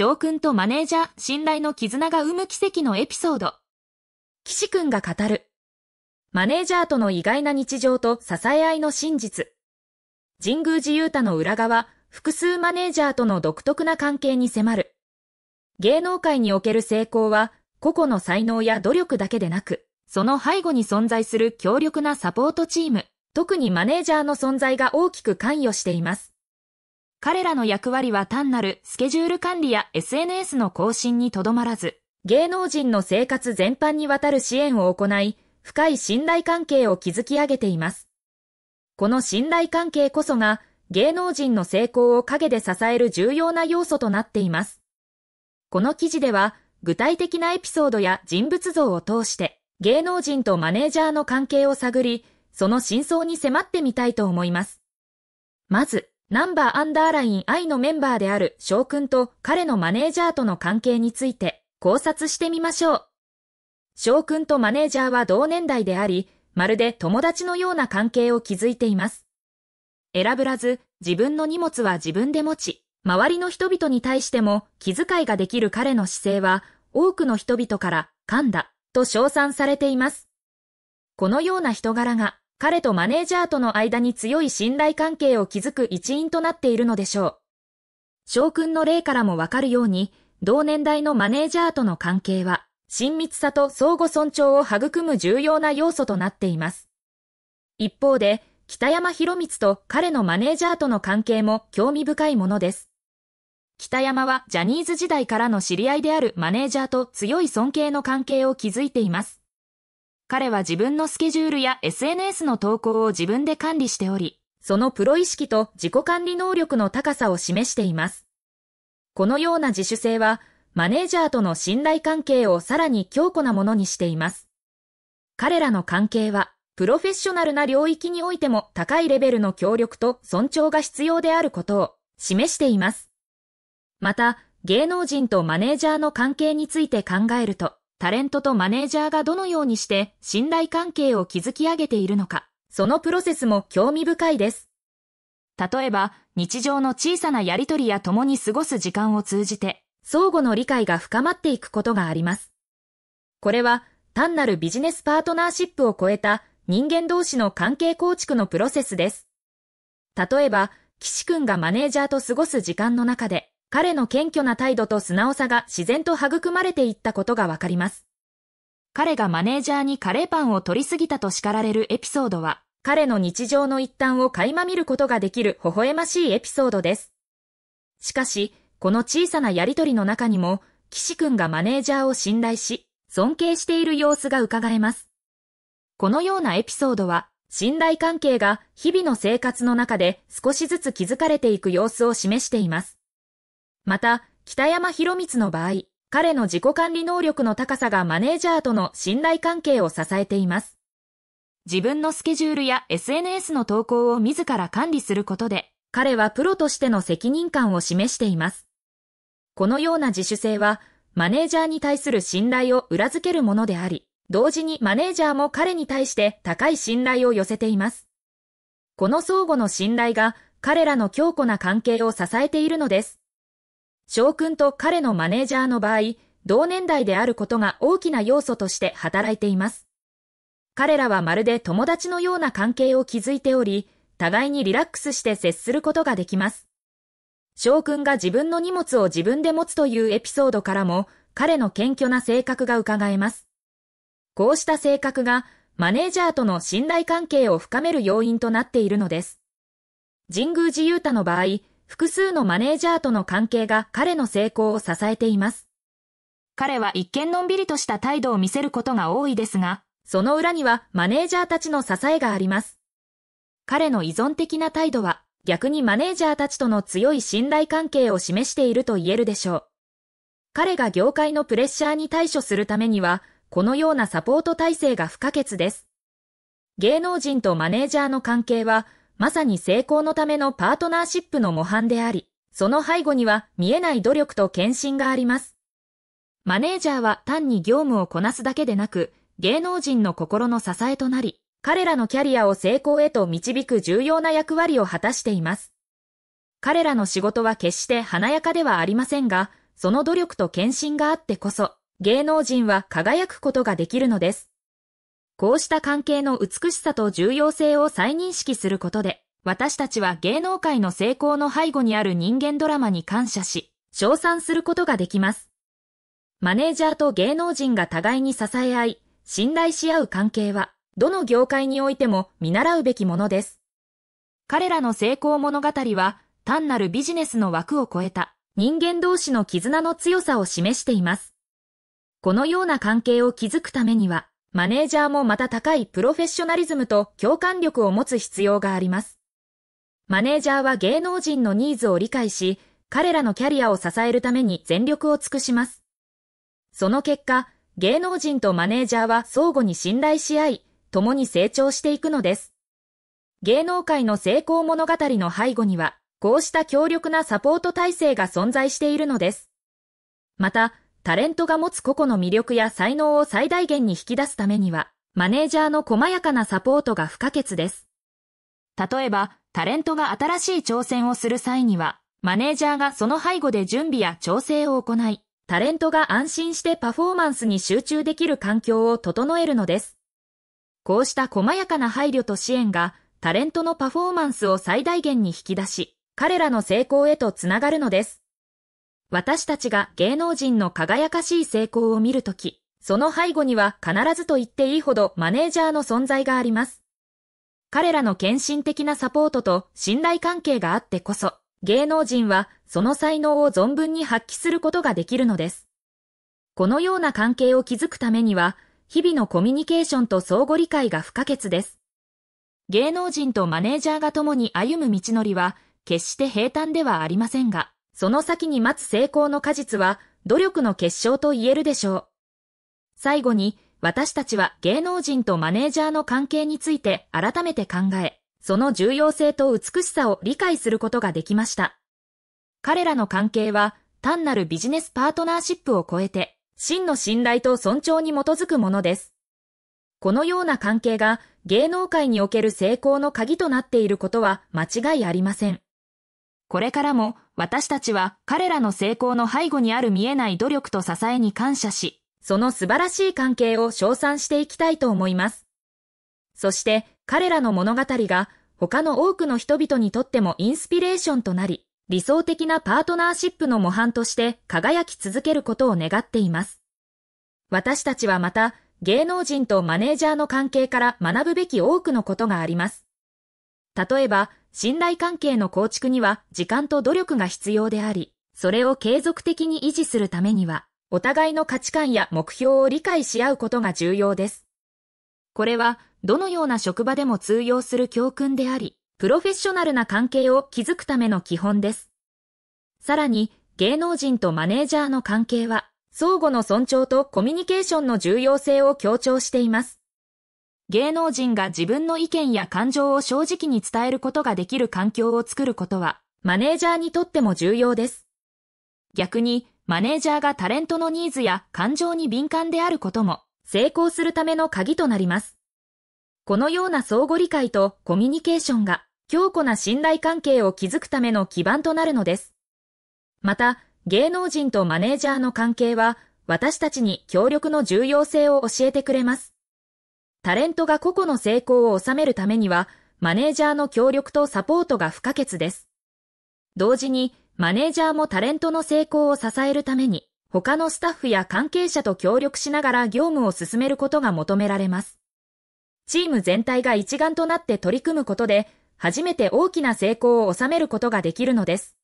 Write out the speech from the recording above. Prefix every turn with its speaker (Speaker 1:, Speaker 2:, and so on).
Speaker 1: 翔くんとマネージャー、信頼の絆が生む奇跡のエピソード。岸くんが語る。マネージャーとの意外な日常と支え合いの真実。神宮寺勇太の裏側、複数マネージャーとの独特な関係に迫る。芸能界における成功は、個々の才能や努力だけでなく、その背後に存在する強力なサポートチーム、特にマネージャーの存在が大きく関与しています。彼らの役割は単なるスケジュール管理や SNS の更新にとどまらず、芸能人の生活全般にわたる支援を行い、深い信頼関係を築き上げています。この信頼関係こそが芸能人の成功を陰で支える重要な要素となっています。この記事では具体的なエピソードや人物像を通して芸能人とマネージャーの関係を探り、その真相に迫ってみたいと思います。まず、ナンバーアンダーライン I のメンバーである翔くんと彼のマネージャーとの関係について考察してみましょう。翔くんとマネージャーは同年代であり、まるで友達のような関係を築いています。選ぶらず、自分の荷物は自分で持ち、周りの人々に対しても気遣いができる彼の姿勢は、多くの人々から、噛んだ、と称賛されています。このような人柄が、彼とマネージャーとの間に強い信頼関係を築く一因となっているのでしょう。翔くんの例からもわかるように、同年代のマネージャーとの関係は、親密さと相互尊重を育む重要な要素となっています。一方で、北山博光と彼のマネージャーとの関係も興味深いものです。北山はジャニーズ時代からの知り合いであるマネージャーと強い尊敬の関係を築いています。彼は自分のスケジュールや SNS の投稿を自分で管理しており、そのプロ意識と自己管理能力の高さを示しています。このような自主性は、マネージャーとの信頼関係をさらに強固なものにしています。彼らの関係は、プロフェッショナルな領域においても高いレベルの協力と尊重が必要であることを示しています。また、芸能人とマネージャーの関係について考えると、タレントとマネージャーがどのようにして信頼関係を築き上げているのか、そのプロセスも興味深いです。例えば、日常の小さなやりとりや共に過ごす時間を通じて、相互の理解が深まっていくことがあります。これは、単なるビジネスパートナーシップを超えた人間同士の関係構築のプロセスです。例えば、岸くんがマネージャーと過ごす時間の中で、彼の謙虚な態度と素直さが自然と育まれていったことがわかります。彼がマネージャーにカレーパンを取りすぎたと叱られるエピソードは、彼の日常の一端を垣間見ることができる微笑ましいエピソードです。しかし、この小さなやりとりの中にも、岸くんがマネージャーを信頼し、尊敬している様子が伺えます。このようなエピソードは、信頼関係が日々の生活の中で少しずつ築かれていく様子を示しています。また、北山博光の場合、彼の自己管理能力の高さがマネージャーとの信頼関係を支えています。自分のスケジュールや SNS の投稿を自ら管理することで、彼はプロとしての責任感を示しています。このような自主性は、マネージャーに対する信頼を裏付けるものであり、同時にマネージャーも彼に対して高い信頼を寄せています。この相互の信頼が彼らの強固な関係を支えているのです。翔くんと彼のマネージャーの場合、同年代であることが大きな要素として働いています。彼らはまるで友達のような関係を築いており、互いにリラックスして接することができます。翔くんが自分の荷物を自分で持つというエピソードからも、彼の謙虚な性格が伺えます。こうした性格が、マネージャーとの信頼関係を深める要因となっているのです。神宮寺勇太の場合、複数のマネージャーとの関係が彼の成功を支えています。彼は一見のんびりとした態度を見せることが多いですが、その裏にはマネージャーたちの支えがあります。彼の依存的な態度は、逆にマネージャーたちとの強い信頼関係を示していると言えるでしょう。彼が業界のプレッシャーに対処するためには、このようなサポート体制が不可欠です。芸能人とマネージャーの関係は、まさに成功のためのパートナーシップの模範であり、その背後には見えない努力と献身があります。マネージャーは単に業務をこなすだけでなく、芸能人の心の支えとなり、彼らのキャリアを成功へと導く重要な役割を果たしています。彼らの仕事は決して華やかではありませんが、その努力と献身があってこそ、芸能人は輝くことができるのです。こうした関係の美しさと重要性を再認識することで、私たちは芸能界の成功の背後にある人間ドラマに感謝し、称賛することができます。マネージャーと芸能人が互いに支え合い、信頼し合う関係は、どの業界においても見習うべきものです。彼らの成功物語は、単なるビジネスの枠を超えた、人間同士の絆の強さを示しています。このような関係を築くためには、マネージャーもまた高いプロフェッショナリズムと共感力を持つ必要があります。マネージャーは芸能人のニーズを理解し、彼らのキャリアを支えるために全力を尽くします。その結果、芸能人とマネージャーは相互に信頼し合い、共に成長していくのです。芸能界の成功物語の背後には、こうした強力なサポート体制が存在しているのです。また、タレントが持つ個々の魅力や才能を最大限に引き出すためには、マネージャーの細やかなサポートが不可欠です。例えば、タレントが新しい挑戦をする際には、マネージャーがその背後で準備や調整を行い、タレントが安心してパフォーマンスに集中できる環境を整えるのです。こうした細やかな配慮と支援が、タレントのパフォーマンスを最大限に引き出し、彼らの成功へとつながるのです。私たちが芸能人の輝かしい成功を見るとき、その背後には必ずと言っていいほどマネージャーの存在があります。彼らの献身的なサポートと信頼関係があってこそ、芸能人はその才能を存分に発揮することができるのです。このような関係を築くためには、日々のコミュニケーションと相互理解が不可欠です。芸能人とマネージャーが共に歩む道のりは、決して平坦ではありませんが、その先に待つ成功の果実は、努力の結晶と言えるでしょう。最後に、私たちは芸能人とマネージャーの関係について改めて考え、その重要性と美しさを理解することができました。彼らの関係は、単なるビジネスパートナーシップを超えて、真の信頼と尊重に基づくものです。このような関係が芸能界における成功の鍵となっていることは間違いありません。これからも私たちは彼らの成功の背後にある見えない努力と支えに感謝し、その素晴らしい関係を称賛していきたいと思います。そして彼らの物語が他の多くの人々にとってもインスピレーションとなり、理想的なパートナーシップの模範として輝き続けることを願っています。私たちはまた芸能人とマネージャーの関係から学ぶべき多くのことがあります。例えば、信頼関係の構築には時間と努力が必要であり、それを継続的に維持するためには、お互いの価値観や目標を理解し合うことが重要です。これは、どのような職場でも通用する教訓であり、プロフェッショナルな関係を築くための基本です。さらに、芸能人とマネージャーの関係は、相互の尊重とコミュニケーションの重要性を強調しています。芸能人が自分の意見や感情を正直に伝えることができる環境を作ることは、マネージャーにとっても重要です。逆に、マネージャーがタレントのニーズや感情に敏感であることも、成功するための鍵となります。このような相互理解とコミュニケーションが、強固な信頼関係を築くための基盤となるのです。また、芸能人とマネージャーの関係は、私たちに協力の重要性を教えてくれます。タレントが個々の成功を収めるためには、マネージャーの協力とサポートが不可欠です。同時に、マネージャーもタレントの成功を支えるために、他のスタッフや関係者と協力しながら業務を進めることが求められます。チーム全体が一丸となって取り組むことで、初めて大きな成功を収めることができるのです。